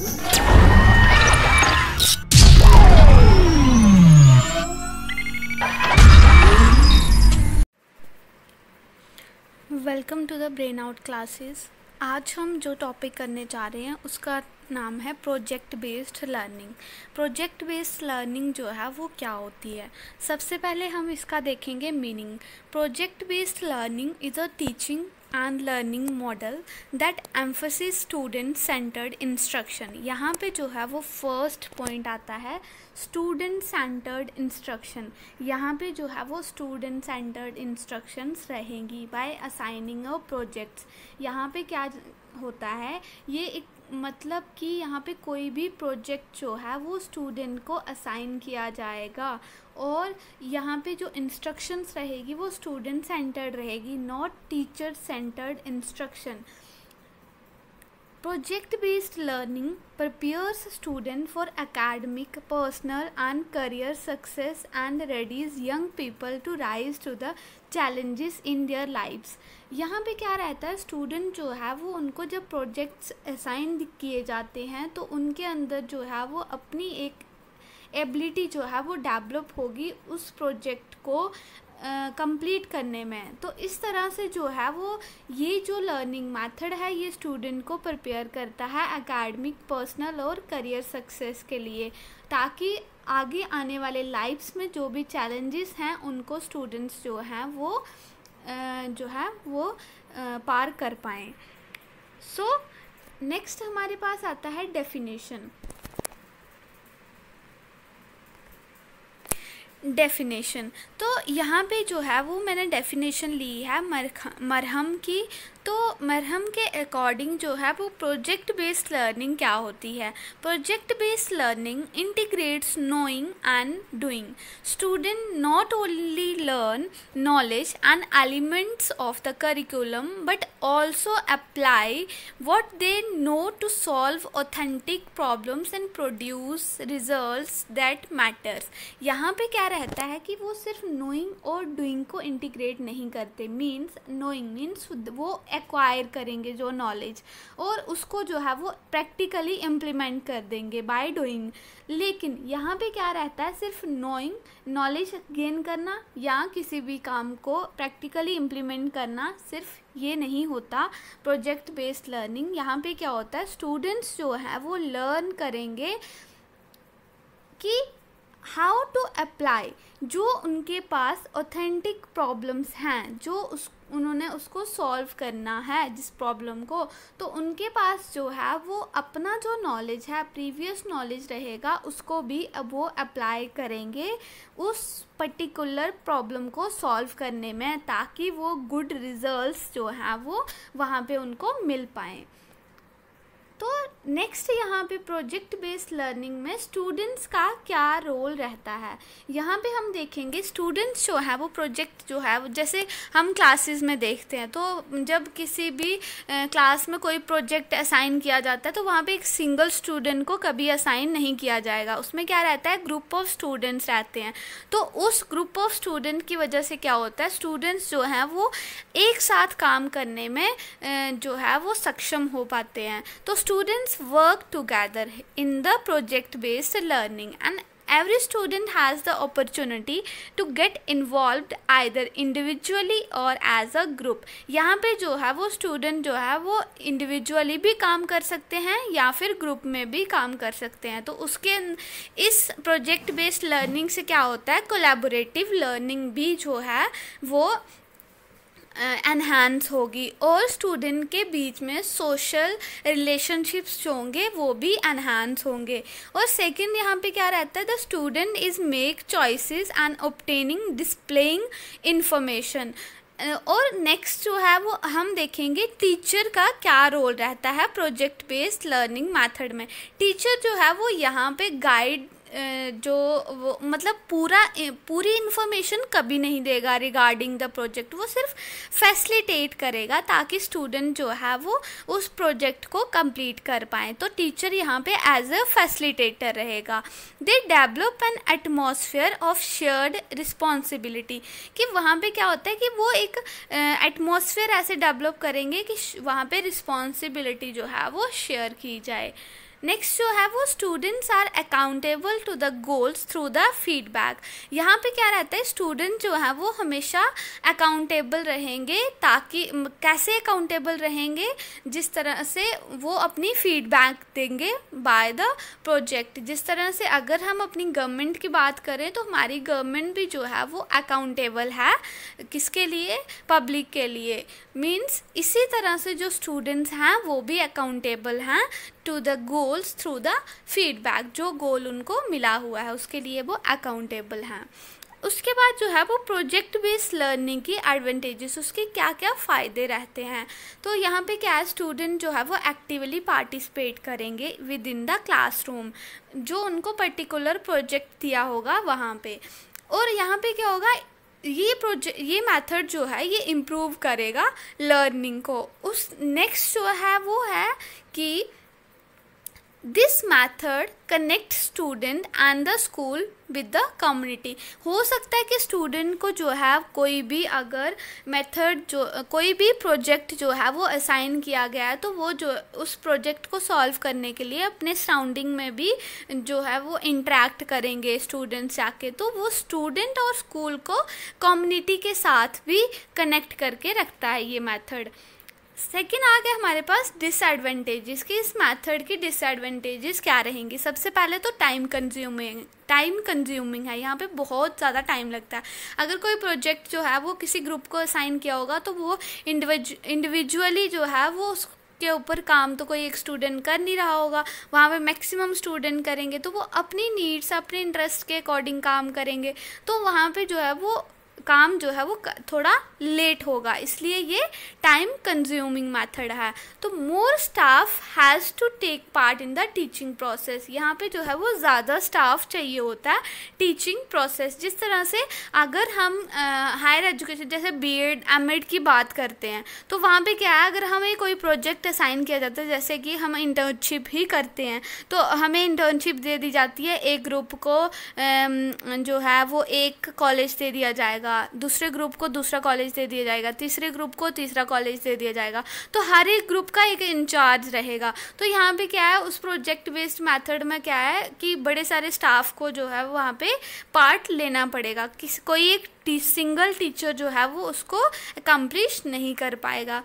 Welcome to the brain out classes आज हम जो टॉपिक करने जा रहे हैं उसका नाम है project based learning project based learning जो है वो क्या होती है सबसे पहले हम इसका देखेंगे meaning project based learning is a teaching and learning model that emphasis student centred instruction यहाँ पे जो है वो फर्स्ट पॉइंट आता है स्टूडेंट सेंटर्ड इंस्ट्रक्शन यहाँ पे जो है वो स्टूडेंट सेंटर्ड इंस्ट्रक्शंस रहेंगी बाय असाइनिंग ऑफ प्रोजेक्ट्स यहाँ पे क्या होता है ये एक मतलब कि यहाँ पे कोई भी प्रोजेक्ट जो है वो स्टूडेंट को असाइन किया जाएगा और यहाँ पे जो इंस्ट्रक्शंस रहेगी वो स्टूडेंट सेंटर्ड रहेगी not teacher centred instruction project based learning prepares student for academic personal and career success and readies young people to rise to the challenges in their lives यहाँ पे क्या रहता है स्टूडेंट जो है वो उनको जब प्रोजेक्ट्स असाइन किए जाते हैं तो उनके अंदर जो है वो अपनी एक एबिलिटी जो है वो डेवलप होगी उस प्रोजेक्ट को कंप्लीट uh, करने में तो इस तरह से जो है वो ये जो लर्निंग मेथड है ये स्टूडेंट को प्रिपेयर करता है एकेडमिक पर्सनल और करियर सक्सेस के लिए ताकि आगे आने वाले लाइफ्स में जो भी चैलेंजेस हैं उनको स्टूडेंट्स जो हैं वो uh, जो है वो uh, पार कर पाएँ सो so, नेक्स्ट हमारे पास आता है डेफिनेशन डेफिनेशन तो यहाँ पे जो है वो मैंने डेफिनेशन ली है मरहम की तो मरहम के अकॉर्डिंग जो है वो प्रोजेक्ट बेस्ड लर्निंग क्या होती है project based learning integrates knowing and doing student not only learn knowledge and elements of the curriculum but also apply what they know to solve authentic problems and produce result that matters यहाँ पे क्या रहता है कि वो सिर्फ knowing और doing को इंटीग्रेट नहीं करते मीन्स नोइंग मीन्स वो एक्वायर करेंगे जो नॉलेज और उसको जो है वो प्रैक्टिकली इम्प्लीमेंट कर देंगे बाय डूइंग लेकिन यहाँ पे क्या रहता है सिर्फ नोइंग नॉलेज गेन करना या किसी भी काम को प्रैक्टिकली इम्प्लीमेंट करना सिर्फ ये नहीं होता प्रोजेक्ट बेस्ड लर्निंग यहाँ पे क्या होता है स्टूडेंट्स जो है वो लर्न करेंगे कि हाउ टू अप्लाई जो उनके पास ऑथेंटिक प्रॉब्लम्स हैं जो उस उन्होंने उसको सॉल्व करना है जिस प्रॉब्लम को तो उनके पास जो है वो अपना जो नॉलेज है प्रीवियस नॉलेज रहेगा उसको भी अब वो अप्लाई करेंगे उस पर्टिकुलर प्रॉब्लम को सॉल्व करने में ताकि वो गुड रिजल्ट्स जो हैं वो वहाँ पे उनको मिल पाएँ तो नेक्स्ट यहाँ पे प्रोजेक्ट बेस्ड लर्निंग में स्टूडेंट्स का क्या रोल रहता है यहाँ पे हम देखेंगे स्टूडेंट्स जो है वो प्रोजेक्ट जो है वो जैसे हम क्लासेस में देखते हैं तो जब किसी भी क्लास में कोई प्रोजेक्ट असाइन किया जाता है तो वहाँ पे एक सिंगल स्टूडेंट को कभी असाइन नहीं किया जाएगा उसमें क्या रहता है ग्रुप ऑफ स्टूडेंट्स रहते हैं तो उस ग्रुप ऑफ स्टूडेंट की वजह से क्या होता है स्टूडेंट्स जो हैं वो एक साथ काम करने में जो है वो सक्षम हो पाते हैं तो students work together in the project based learning and every student has the opportunity to get involved either individually or as a group यहाँ पे जो है वो student जो है वो individually भी काम कर सकते हैं या फिर group में भी काम कर सकते हैं तो उसके इस project based learning से क्या होता है collaborative learning भी जो है वो एनहेंस होगी और स्टूडेंट के बीच में सोशल रिलेशनशिप्स जो होंगे वो भी एनहेंस होंगे और सेकंड यहाँ पे क्या रहता है the student is make choices and obtaining displaying information और नेक्स्ट जो है वो हम देखेंगे टीचर का क्या रोल रहता है प्रोजेक्ट बेस्ड लर्निंग मेथड में टीचर जो है वो यहाँ पे गाइड जो वो मतलब पूरा पूरी इन्फॉर्मेशन कभी नहीं देगा रिगार्डिंग द प्रोजेक्ट वो सिर्फ फैसिलिटेट करेगा ताकि स्टूडेंट जो है वो उस प्रोजेक्ट को कंप्लीट कर पाए तो टीचर यहाँ पे एज अ फैसिलिटेटर रहेगा they develop an atmosphere of shared responsibility कि वहाँ पे क्या होता है कि वो एक एटमोसफियर ऐसे डेवलप करेंगे कि वहाँ पे रिस्पॉन्सिबिलिटी जो है वो शेयर की जाए नेक्स्ट जो है वो students are accountable to the goals through the feedback यहाँ पे क्या रहता है स्टूडेंट जो है वो हमेशा अकाउंटेबल रहेंगे ताकि कैसे अकाउंटेबल रहेंगे जिस तरह से वो अपनी फीडबैक देंगे बाय द प्रोजेक्ट जिस तरह से अगर हम अपनी गवर्नमेंट की बात करें तो हमारी गवर्नमेंट भी जो है वो अकाउंटेबल है किसके लिए पब्लिक के लिए मीन्स इसी तरह से जो स्टूडेंट्स हैं वो भी अकाउंटेबल हैं to the goal goals through the feedback जो गोल उनको मिला हुआ है उसके लिए वो अकाउंटेबल हैं उसके बाद जो है वो प्रोजेक्ट बेस्ड लर्निंग की एडवांटेजेस उसके क्या क्या फ़ायदे रहते हैं तो यहाँ पे क्या है स्टूडेंट जो है वो एक्टिवली पार्टिसिपेट करेंगे विद इन द क्लासरूम जो उनको पर्टिकुलर प्रोजेक्ट दिया होगा वहाँ पे और यहाँ पे क्या होगा ये प्रोजेक्ट ये मेथड जो है ये इम्प्रूव करेगा लर्निंग को उस नेक्स्ट जो है वो है कि this method connect student and the school with the community हो सकता है कि स्टूडेंट को जो है कोई भी अगर मेथड जो कोई भी प्रोजेक्ट जो है वो असाइन किया गया है तो वो जो उस प्रोजेक्ट को सॉल्व करने के लिए अपने सराउंडिंग में भी जो है वो इंटरेक्ट करेंगे स्टूडेंट्स जाके तो वो स्टूडेंट और स्कूल को कम्युनिटी के साथ भी कनेक्ट करके रखता है ये मैथड सेकेंड आ गया हमारे पास डिसएडवेंटेजेस कि इस मेथड की डिसएडवेंटेजेस क्या रहेंगी सबसे पहले तो टाइम कंज्यूमिंग टाइम कंज्यूमिंग है यहाँ पे बहुत ज़्यादा टाइम लगता है अगर कोई प्रोजेक्ट जो है वो किसी ग्रुप को असाइन किया होगा तो वो इंडिविजुअली जो है वो उसके के ऊपर काम तो कोई एक स्टूडेंट कर नहीं रहा होगा वहाँ पे मैक्सिमम स्टूडेंट करेंगे तो वो अपनी नीड्स अपने इंटरेस्ट के अकॉर्डिंग काम करेंगे तो वहाँ पे जो है वो काम जो है वो थोड़ा लेट होगा इसलिए ये टाइम कंज्यूमिंग मेथड है तो more staff has to take part in the teaching process यहाँ पे जो है वो ज़्यादा स्टाफ चाहिए होता है टीचिंग प्रोसेस जिस तरह से अगर हम हायर एजुकेशन जैसे बी एड एम एड की बात करते हैं तो वहाँ पे क्या है अगर हमें कोई प्रोजेक्ट असाइन किया जाता है जैसे कि हम इंटर्नशिप ही करते हैं तो हमें इंटर्नशिप दे दी जाती है एक ग्रुप को जो है वो एक कॉलेज दे दिया जाएगा जाएगा दूसरे ग्रुप को दूसरा कॉलेज दे दिया जाएगा तीसरे ग्रुप को तीसरा कॉलेज दे दिया जाएगा तो हर एक ग्रुप का एक इंचार्ज रहेगा तो यहाँ पे क्या है उस प्रोजेक्ट बेस्ड मेथड में क्या है कि बड़े सारे स्टाफ को जो है वहाँ पे पार्ट लेना पड़ेगा किसी कोई एक टी, सिंगल टीचर जो है वो उसको अकम्प्लिश नहीं कर पाएगा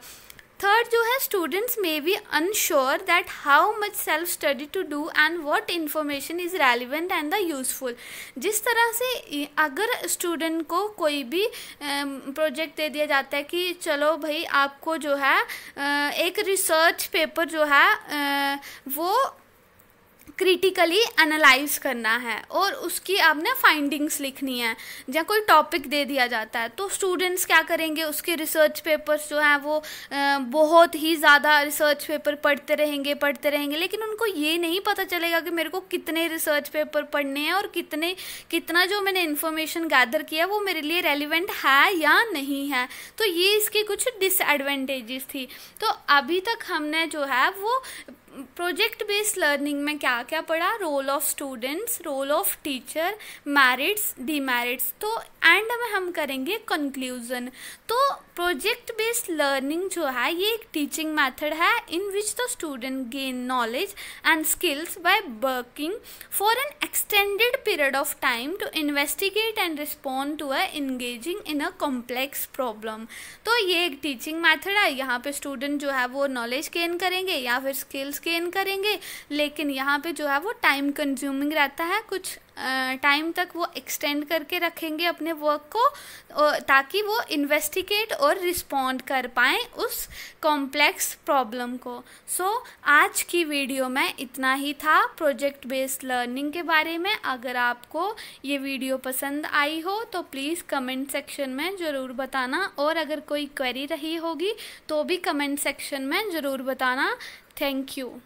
थर्ड जो है students may be unsure that how much self study to do and what information is relevant and the useful जिस तरह से अगर स्टूडेंट को कोई भी प्रोजेक्ट दे दिया जाता है कि चलो भाई आपको जो है एक रिसर्च पेपर जो है वो क्रिटिकली एनालाइज करना है और उसकी आपने फाइंडिंग्स लिखनी है या कोई टॉपिक दे दिया जाता है तो स्टूडेंट्स क्या करेंगे उसके रिसर्च पेपर्स जो हैं वो बहुत ही ज़्यादा रिसर्च पेपर पढ़ते रहेंगे पढ़ते रहेंगे लेकिन उनको ये नहीं पता चलेगा कि मेरे को कितने रिसर्च पेपर पढ़ने हैं और कितने कितना जो मैंने इन्फॉर्मेशन गैदर किया वो मेरे लिए रेलिवेंट है या नहीं है तो ये इसकी कुछ डिसएडवेंटेजेस थी तो अभी तक हमने जो है वो प्रोजेक्ट बेस्ड लर्निंग में क्या क्या पढ़ा role of students role of teacher merits demerits तो एंड में हम करेंगे कंक्लूजन तो प्रोजेक्ट बेस्ड लर्निंग जो है ये एक टीचिंग मेथड है in which the student gain knowledge and skills by working for an extended period of time to investigate and respond to a engaging in a complex problem तो ये एक teaching method है यहाँ पे student जो है वो नॉलेज गेन करेंगे या फिर स्किल्स स्कैन करेंगे लेकिन यहाँ पे जो है वो टाइम कंज्यूमिंग रहता है कुछ टाइम तक वो एक्सटेंड करके रखेंगे अपने वर्क को ताकि वो इन्वेस्टिगेट और रिस्पॉन्ड कर पाए उस कॉम्प्लेक्स प्रॉब्लम को सो so, आज की वीडियो में इतना ही था प्रोजेक्ट बेस्ड लर्निंग के बारे में अगर आपको ये वीडियो पसंद आई हो तो प्लीज़ कमेंट सेक्शन में ज़रूर बताना और अगर कोई क्वेरी रही होगी तो भी कमेंट सेक्शन में ज़रूर बताना Thank you.